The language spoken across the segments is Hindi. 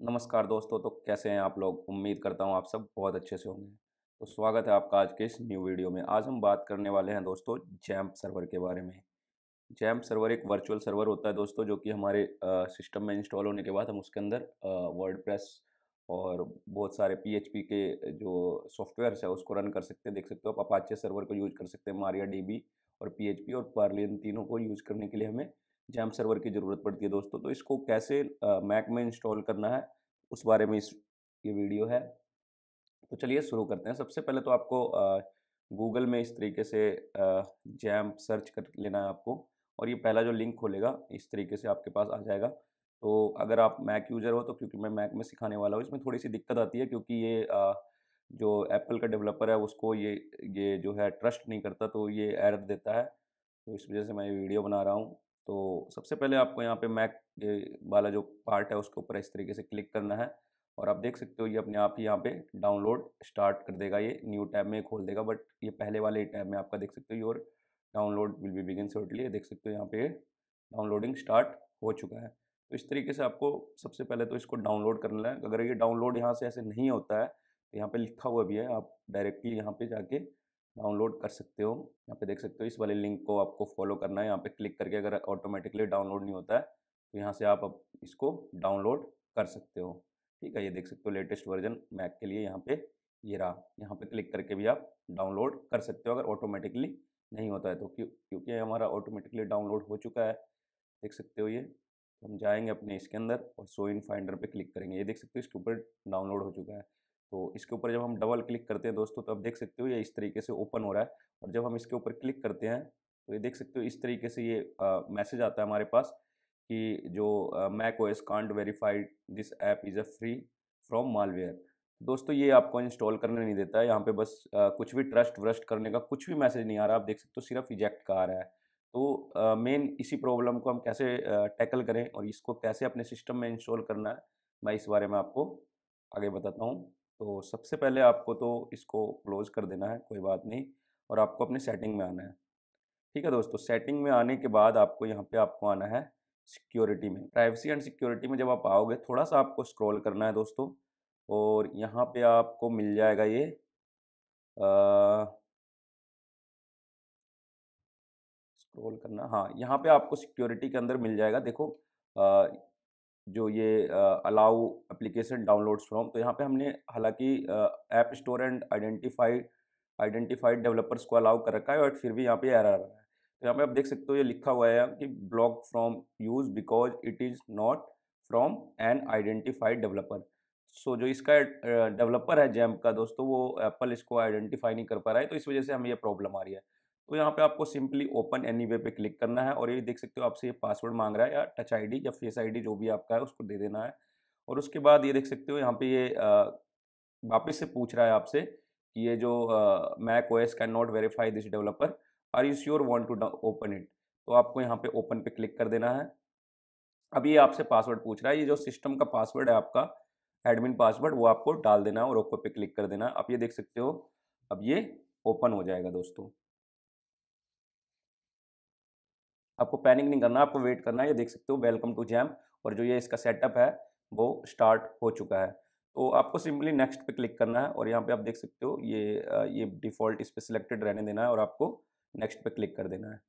नमस्कार दोस्तों तो कैसे हैं आप लोग उम्मीद करता हूं आप सब बहुत अच्छे से होंगे तो स्वागत है आपका आज के इस न्यू वीडियो में आज हम बात करने वाले हैं दोस्तों जैम्प सर्वर के बारे में जैम्प सर्वर एक वर्चुअल सर्वर होता है दोस्तों जो कि हमारे सिस्टम में इंस्टॉल होने के बाद हम उसके अंदर वर्ड और बहुत सारे पी के जो सॉफ्टवेयर है उसको रन कर सकते हैं देख सकते हो आप अपाचे सर्वर को यूज़ कर सकते हैं मारिया डी और पी और पार्लियन तीनों को यूज़ करने के लिए हमें जैम सर्वर की ज़रूरत पड़ती है दोस्तों तो इसको कैसे मैक में इंस्टॉल करना है उस बारे में इस ये वीडियो है तो चलिए शुरू करते हैं सबसे पहले तो आपको गूगल में इस तरीके से जैम सर्च कर लेना है आपको और ये पहला जो लिंक खोलेगा इस तरीके से आपके पास आ जाएगा तो अगर आप मैक यूज़र हो तो क्योंकि मैं मैक में सिखाने वाला हूँ इसमें थोड़ी सी दिक्कत आती है क्योंकि ये आ, जो एप्पल का डेवलपर है उसको ये ये जो है ट्रस्ट नहीं करता तो ये एरर देता है तो इस वजह से मैं ये वीडियो बना रहा हूँ तो सबसे पहले आपको यहाँ पे मैक वाला जो पार्ट है उसके ऊपर इस तरीके से क्लिक करना है और आप देख सकते हो ये अपने आप ही यहाँ पे डाउनलोड स्टार्ट कर देगा ये न्यू टैब में खोल देगा बट ये पहले वाले टैब में आपका देख सकते हो your download will be begin shortly देख सकते हो यहाँ पे डाउनलोडिंग स्टार्ट हो चुका है तो इस तरीके से आपको सबसे पहले तो इसको डाउनलोड करना है अगर ये डाउनलोड यहाँ से ऐसे नहीं होता है तो यहाँ पे लिखा हुआ भी है आप डायरेक्टली यहाँ पे जाके डाउनलोड कर सकते हो यहाँ पे देख सकते हो इस वाले लिंक को आपको फॉलो करना है यहाँ पे क्लिक करके अगर ऑटोमेटिकली डाउनलोड नहीं होता है तो यहाँ से आप इसको डाउनलोड कर सकते हो ठीक है ये देख सकते हो लेटेस्ट वर्जन मैक के लिए यहाँ पे ये रहा यहाँ पे क्लिक करके भी आप डाउनलोड कर सकते हो अगर ऑटोमेटिकली नहीं होता है तो क्यों क्योंकि हमारा ऑटोमेटिकली डाउनलोड हो चुका है देख सकते हो ये हम जाएंगे अपने इसके अंदर और सो इन फाइंडर पर क्लिक करेंगे ये देख सकते हो इसके ऊपर डाउनलोड हो चुका है तो इसके ऊपर जब हम डबल क्लिक करते हैं दोस्तों तो आप देख सकते हो ये इस तरीके से ओपन हो रहा है और जब हम इसके ऊपर क्लिक करते हैं तो ये देख सकते हो इस तरीके से ये मैसेज आता है हमारे पास कि जो Mac O S can't verified this app is a free from malware दोस्तों ये आपको इंस्टॉल करने नहीं देता है यहाँ पे बस आ, कुछ भी ट्रस्ट व्रस्ट करने का कुछ भी मैसेज नहीं आ रहा आप देख सकते हो सिर्फ इजेक्ट का आ रहा है तो मेन इसी प्रॉब्लम को हम कैसे टैकल करें और इसको कैसे अपने सिस्टम में इंस्टॉल करना है मैं इस बारे में आपको आगे बताता हूँ तो सबसे पहले आपको तो इसको क्लोज़ कर देना है कोई बात नहीं और आपको अपने सेटिंग में आना है ठीक है दोस्तों सेटिंग में आने के बाद आपको यहाँ पे आपको आना है सिक्योरिटी में प्राइवेसी एंड सिक्योरिटी में जब आप आओगे थोड़ा सा आपको स्क्रॉल करना है दोस्तों और यहाँ पे आपको मिल जाएगा ये आ, स्क्रॉल करना हाँ यहाँ पे आपको सिक्योरिटी के अंदर मिल जाएगा देखो आ, जो ये अलाउ एप्लीकेशन डाउनलोड्स फ्रॉम तो यहाँ पे हमने हालांकि app store and identified identified developers को अलाउ कर रखा है और फिर भी यहाँ पे एरर आ रहा है तो यहाँ पे आप देख सकते हो ये लिखा हुआ है कि block from use because it is not from an identified developer so जो इसका डेवलपर है जैम का दोस्तों वो एप्पल इसको आइडेंटिफाई नहीं कर पा रहा है तो इस वजह से हमें यह प्रॉब्लम आ रही है तो यहाँ पे आपको सिंपली ओपन एनी वे पे क्लिक करना है और ये देख सकते हो आपसे ये पासवर्ड मांग रहा है या टच आईडी या फेस आईडी जो भी आपका है उसको दे देना है और उसके बाद ये देख सकते हो यहाँ पे ये वापस से पूछ रहा है आपसे कि ये जो Mac O S can not verify this developer are you sure want to open it तो आपको यहाँ पे ओपन पे क्लिक कर देना है अब ये आपसे पासवर्ड पूछ रहा है ये जो सिस्टम का पासवर्ड है आपका एडमिन पासवर्ड वो आपको डाल देना है और ओपन पे क्लिक कर देना है आप ये देख सकते हो अब ये ओपन हो जाएगा दोस्तों आपको पैनिक नहीं करना आपको वेट करना ये देख सकते हो वेलकम टू जैम और जो ये इसका सेटअप है वो स्टार्ट हो चुका है तो आपको सिंपली नेक्स्ट पे क्लिक करना है और यहाँ पे आप देख सकते हो ये ये डिफ़ॉल्ट इस पर सिलेक्टेड रहने देना है और आपको नेक्स्ट पे क्लिक कर देना है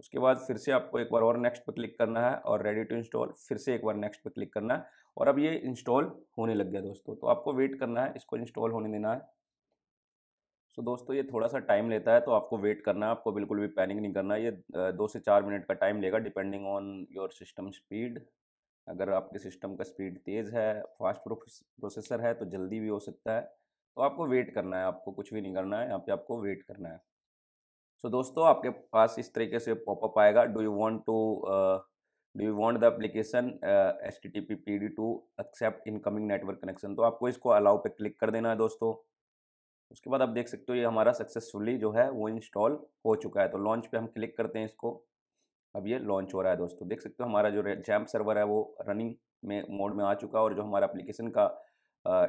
उसके बाद फिर से आपको एक बार और नेक्स्ट पे क्लिक करना है और रेडी टू इंस्टॉल फिर से एक बार नेक्स्ट पे क्लिक करना है और अब ये इंस्टॉल होने लग गया दोस्तों तो आपको वेट करना है इसको इंस्टॉल होने देना है सो so, दोस्तों ये थोड़ा सा टाइम लेता है तो आपको वेट करना है आपको बिल्कुल भी पैनिक नहीं करना ये दो से चार मिनट का टाइम लेगा depending on your system speed अगर आपके सिस्टम का स्पीड तेज़ है फास्ट प्रोसेसर है तो जल्दी भी हो सकता है तो आपको वेट करना है आपको कुछ भी नहीं करना है यहाँ पे आपको वेट करना है सो so, दोस्तों आपके पास इस तरीके से पॉपअप आएगा do you want to do you want the application H T T P P D to accept incoming network connection तो आपको इसको अलाउ पे क्लिक कर देना है दोस्तों उसके बाद आप देख सकते हो ये हमारा सक्सेसफुली जो है वो इंस्टॉल हो चुका है तो लॉन्च पे हम क्लिक करते हैं इसको अब ये लॉन्च हो रहा है दोस्तों देख सकते हो हमारा जो जैम्प सर्वर है वो रनिंग में मोड में आ चुका है और जो हमारा एप्लीकेशन का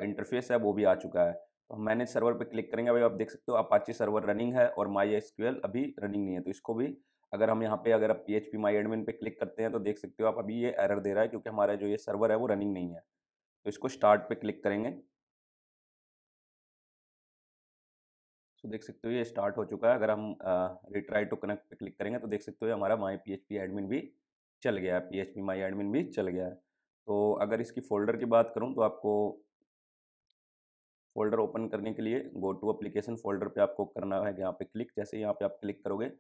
इंटरफेस है वो भी आ चुका है तो हम मैनेज सर्वर पर क्लिक करेंगे अभी आप देख सकते हो आप सर्वर रनिंग है और माई एस अभी रनिंग नहीं है तो इसको भी अगर हम यहाँ पे अगर आप P H P my admin पर क्लिक करते हैं तो देख सकते हो आप अभी ये एरर दे रहा है क्योंकि हमारा जो ये सर्वर है वो रनिंग नहीं है तो इसको स्टार्ट पे क्लिक करेंगे तो देख सकते हो ये स्टार्ट हो चुका है अगर हम रिट्राई टू कनेक्ट पे क्लिक करेंगे तो देख सकते हो हमारा माई पी एडमिन भी चल गया है पी एच माई एडमिन भी चल गया है तो अगर इसकी फ़ोल्डर की बात करूँ तो आपको फोल्डर ओपन करने के लिए गो टू अप्लीकेशन फोल्डर पे आपको करना है यहाँ पे क्लिक जैसे यहाँ पे आप क्लिक करोगे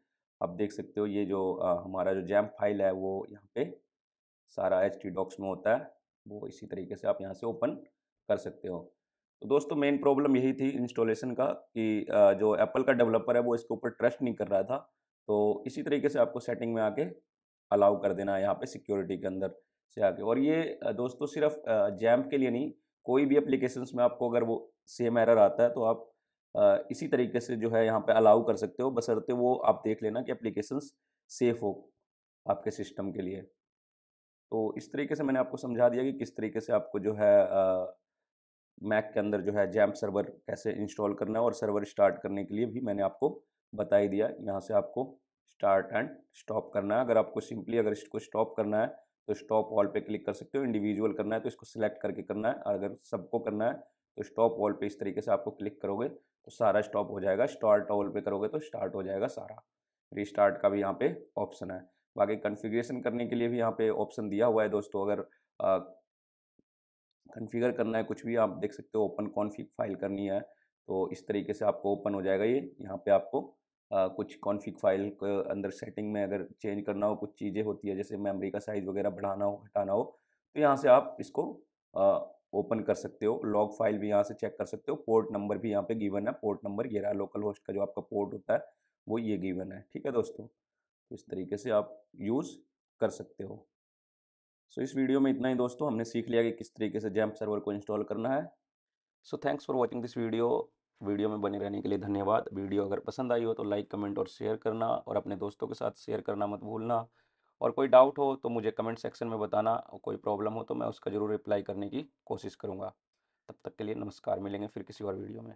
आप देख सकते हो ये जो आ, हमारा जो जैम फाइल है वो यहाँ पे सारा एच टी डॉक्स में होता है वो इसी तरीके से आप यहाँ से ओपन कर सकते हो तो दोस्तों मेन प्रॉब्लम यही थी इंस्टॉलेशन का कि जो एप्पल का डेवलपर है वो इसके ऊपर ट्रस्ट नहीं कर रहा था तो इसी तरीके से आपको सेटिंग में आके अलाउ कर देना है यहाँ पे सिक्योरिटी के अंदर से आके और ये दोस्तों सिर्फ जैम्प के लिए नहीं कोई भी अप्लीकेशन में आपको अगर वो सेम एरर आता है तो आप इसी तरीके से जो है यहाँ पे अलाउ कर सकते हो बसरते वो आप देख लेना कि अप्लीकेशन सेफ हो आपके सिस्टम के लिए तो इस तरीके से मैंने आपको समझा दिया कि किस तरीके से आपको जो है मैक के अंदर जो है जैम्प सर्वर कैसे इंस्टॉल करना है और सर्वर स्टार्ट करने के लिए भी मैंने आपको बता ही दिया यहाँ से आपको स्टार्ट एंड स्टॉप करना है अगर आपको सिंपली अगर इसको स्टॉप करना है तो स्टॉप ऑल पे क्लिक कर सकते हो इंडिविजुअल करना है तो इसको सिलेक्ट करके करना है अगर सबको करना है तो स्टॉप ऑल पे इस तरीके से आपको क्लिक करोगे तो सारा स्टॉप हो जाएगा स्टार्ट ऑल पे करोगे तो स्टार्ट हो जाएगा सारा रिस्टार्ट का भी यहाँ पे ऑप्शन है बाकी कन्फिग्रेशन करने के लिए भी यहाँ पे ऑप्शन दिया हुआ है दोस्तों अगर कन्फिगर करना है कुछ भी आप देख सकते हो ओपन कॉन्फ़िग फाइल करनी है तो इस तरीके से आपको ओपन हो जाएगा ये यहाँ पे आपको आ, कुछ कॉन्फ़िग फाइल के अंदर सेटिंग में अगर चेंज करना हो कुछ चीज़ें होती है जैसे मेमोरी का साइज़ वगैरह बढ़ाना हो घटाना हो तो यहाँ से आप इसको ओपन कर सकते हो लॉग फाइल भी यहाँ से चेक कर सकते हो पोर्ट नंबर भी यहाँ पर गिवन है पोर्ट नंबर ये रहा लोकल होस्ट का जो आपका पोर्ट होता है वो ये गिवन है ठीक है दोस्तों तो इस तरीके से आप यूज़ कर सकते हो सो so, इस वीडियो में इतना ही दोस्तों हमने सीख लिया कि किस तरीके से जैम्प सर्वर को इंस्टॉल करना है so thanks for watching this video video में बने रहने के लिए धन्यवाद वीडियो अगर पसंद आई हो तो लाइक कमेंट और शेयर करना और अपने दोस्तों के साथ शेयर करना मत भूलना और कोई डाउट हो तो मुझे कमेंट सेक्शन में बताना और कोई प्रॉब्लम हो तो मैं उसका ज़रूर रिप्लाई करने की कोशिश करूँगा तब तक के लिए नमस्कार मिलेंगे फिर किसी और वीडियो में